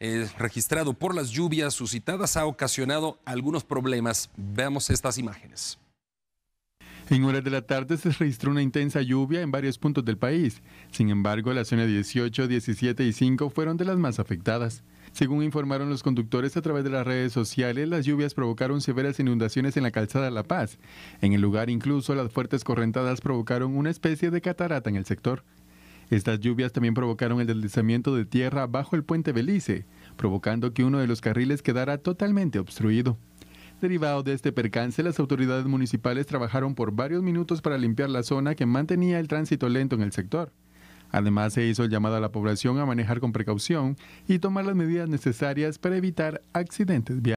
Eh, registrado por las lluvias suscitadas ha ocasionado algunos problemas. Veamos estas imágenes. En horas de la tarde se registró una intensa lluvia en varios puntos del país. Sin embargo, la zona 18, 17 y 5 fueron de las más afectadas. Según informaron los conductores a través de las redes sociales, las lluvias provocaron severas inundaciones en la calzada La Paz. En el lugar incluso las fuertes correntadas provocaron una especie de catarata en el sector. Estas lluvias también provocaron el deslizamiento de tierra bajo el puente Belice, provocando que uno de los carriles quedara totalmente obstruido. Derivado de este percance, las autoridades municipales trabajaron por varios minutos para limpiar la zona que mantenía el tránsito lento en el sector. Además, se hizo el llamado a la población a manejar con precaución y tomar las medidas necesarias para evitar accidentes viales.